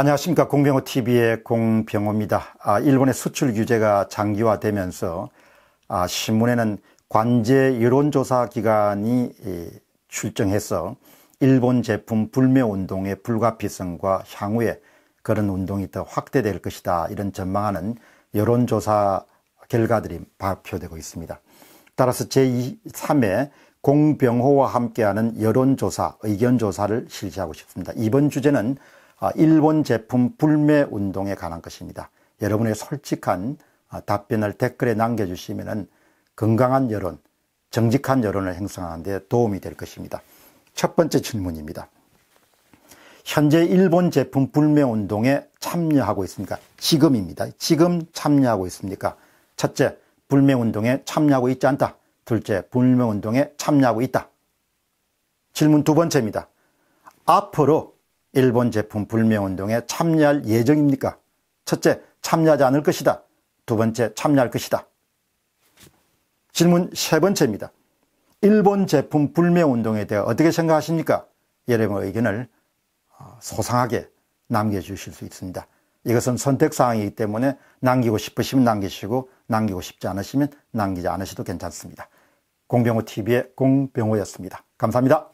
안녕하십니까 공병호 TV의 공병호입니다. 아, 일본의 수출 규제가 장기화되면서 아, 신문에는 관제 여론조사 기관이 예, 출정해서 일본 제품 불매 운동의 불가피성과 향후에 그런 운동이 더 확대될 것이다 이런 전망하는 여론조사 결과들이 발표되고 있습니다. 따라서 제3회 공병호와 함께하는 여론조사 의견조사를 실시하고 싶습니다. 이번 주제는 아, 일본 제품 불매 운동에 관한 것입니다. 여러분의 솔직한 아, 답변을 댓글에 남겨주시면 건강한 여론, 정직한 여론을 형성하는 데 도움이 될 것입니다. 첫 번째 질문입니다. 현재 일본 제품 불매 운동에 참여하고 있습니까? 지금입니다. 지금 참여하고 있습니까? 첫째, 불매 운동에 참여하고 있지 않다. 둘째, 불매 운동에 참여하고 있다. 질문 두 번째입니다. 앞으로 일본 제품 불매운동에 참여할 예정입니까? 첫째, 참여하지 않을 것이다. 두 번째, 참여할 것이다. 질문 세 번째입니다. 일본 제품 불매운동에 대해 어떻게 생각하십니까? 여러분의 의견을 어, 소상하게 남겨주실 수 있습니다. 이것은 선택사항이기 때문에 남기고 싶으시면 남기시고 남기고 싶지 않으시면 남기지 않으셔도 괜찮습니다. 공병호TV의 공병호였습니다. 감사합니다.